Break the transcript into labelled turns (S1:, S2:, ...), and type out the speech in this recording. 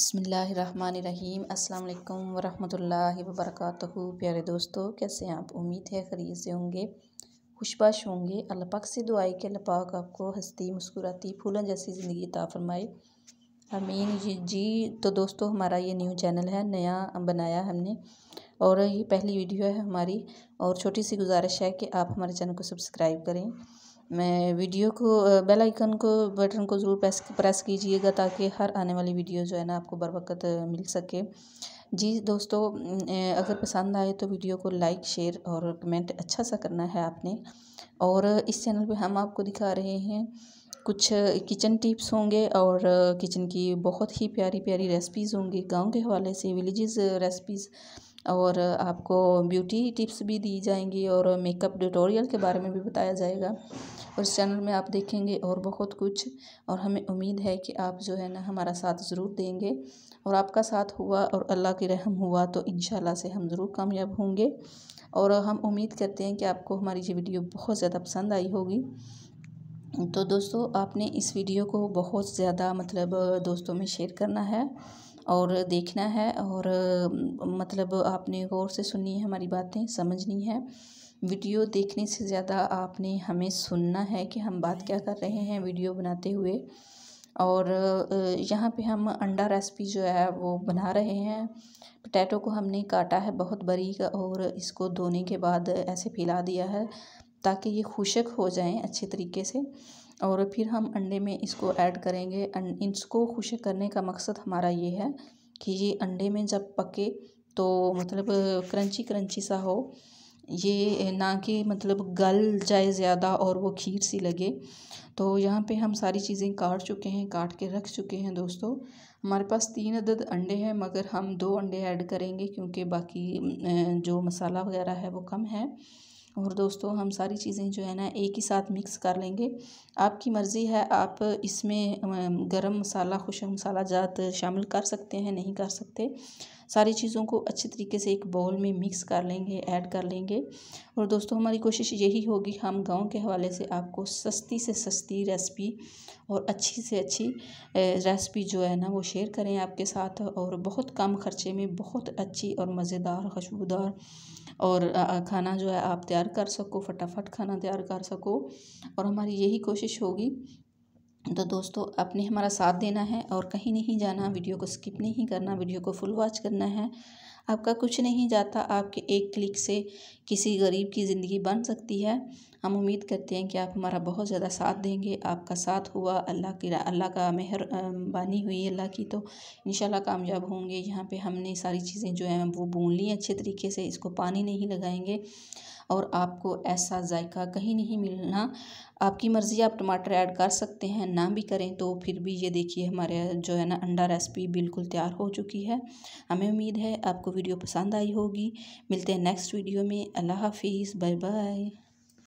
S1: बसमीम् अल्लाम वरहमतुल्लाहि वर्क प्यारे दोस्तों कैसे हैं आप उम्मीद है खरीद से होंगे खुशबाश होंगे अल्लाह पाक से दुआई के अल्लाह पाक आपको हस्ती मुस्कुराती फूलन जैसी ज़िंदगी ताफरमाए अमीन ये जी जी तो दोस्तों हमारा ये न्यू चैनल है नया बनाया हमने और ये पहली वीडियो है हमारी और छोटी सी गुजारिश है कि आप हमारे चैनल को सब्सक्राइब करें वीडियो को बेल आइकन को बटन को ज़रूर प्रेस प्रेस कीजिएगा ताकि हर आने वाली वीडियो जो है ना आपको बर वक्त मिल सके जी दोस्तों अगर पसंद आए तो वीडियो को लाइक शेयर और कमेंट अच्छा सा करना है आपने और इस चैनल पे हम आपको दिखा रहे हैं कुछ किचन टिप्स होंगे और किचन की बहुत ही प्यारी प्यारी रेसिपीज़ होंगी गांव के हवाले से विलेजेस रेसिपीज़ और आपको ब्यूटी टिप्स भी दी जाएंगी और मेकअप ट्यूटोरियल के बारे में भी बताया जाएगा और इस चैनल में आप देखेंगे और बहुत कुछ और हमें उम्मीद है कि आप जो है ना हमारा साथ ज़रूर देंगे और आपका साथ हुआ और अल्लाह की रहम हुआ तो इन से हम ज़रूर कामयाब होंगे और हम उम्मीद करते हैं कि आपको हमारी ये वीडियो बहुत ज़्यादा पसंद आई होगी तो दोस्तों आपने इस वीडियो को बहुत ज़्यादा मतलब दोस्तों में शेयर करना है और देखना है और मतलब आपने गौर से सुननी है हमारी बातें समझनी है वीडियो देखने से ज़्यादा आपने हमें सुनना है कि हम बात क्या कर रहे हैं वीडियो बनाते हुए और यहाँ पे हम अंडा रेसिपी जो है वो बना रहे हैं पटैटो को हमने काटा है बहुत बारीक और इसको धोने के बाद ऐसे फैला दिया है ताकि ये खुशक हो जाएं अच्छे तरीके से और फिर हम अंडे में इसको ऐड करेंगे अं, इसको खुश करने का मकसद हमारा ये है कि ये अंडे में जब पके तो मतलब क्रंची क्रंची सा हो ये ना कि मतलब गल जाए ज़्यादा और वो खीर सी लगे तो यहाँ पे हम सारी चीज़ें काट चुके हैं काट के रख चुके हैं दोस्तों हमारे पास तीन अदद अंडे हैं मगर हम दो अंडे ऐड करेंगे क्योंकि बाकी अं, जो मसाला वगैरह है वो कम है और दोस्तों हम सारी चीज़ें जो है ना एक ही साथ मिक्स कर लेंगे आपकी मर्ज़ी है आप इसमें गरम मसाला खुशक मसाला ज़्यादा शामिल कर सकते हैं नहीं कर सकते सारी चीज़ों को अच्छे तरीके से एक बाउल में मिक्स कर लेंगे ऐड कर लेंगे और दोस्तों हमारी कोशिश यही होगी हम गांव के हवाले से आपको सस्ती से सस्ती रेसिपी और अच्छी से अच्छी रेसिपी जो है ना वो शेयर करें आपके साथ और बहुत कम खर्चे में बहुत अच्छी और मज़ेदार खुशबूदार और खाना जो है आप तैयार कर सको फटाफट खाना तैयार कर सको और हमारी यही कोशिश होगी तो दोस्तों आपने हमारा साथ देना है और कहीं नहीं जाना वीडियो को स्किप नहीं करना वीडियो को फुल वॉच करना है आपका कुछ नहीं जाता आपके एक क्लिक से किसी गरीब की ज़िंदगी बन सकती है हम उम्मीद करते हैं कि आप हमारा बहुत ज़्यादा साथ देंगे आपका साथ हुआ अल्लाह की अल्लाह का मेहर बानी हुई अल्लाह की तो इन कामयाब होंगे यहाँ पे हमने सारी चीज़ें जो हैं वो बून ली अच्छे तरीके से इसको पानी नहीं लगाएंगे और आपको ऐसा जायका कहीं नहीं मिलना आपकी मर्ज़ी आप टमाटर ऐड कर सकते हैं ना भी करें तो फिर भी ये देखिए हमारे जो है ना अंडा रेसिपी बिल्कुल तैयार हो चुकी है हमें उम्मीद है आपको वीडियो पसंद आई होगी मिलते हैं नेक्स्ट वीडियो में अल्लाह हाफिज़ बाय बाय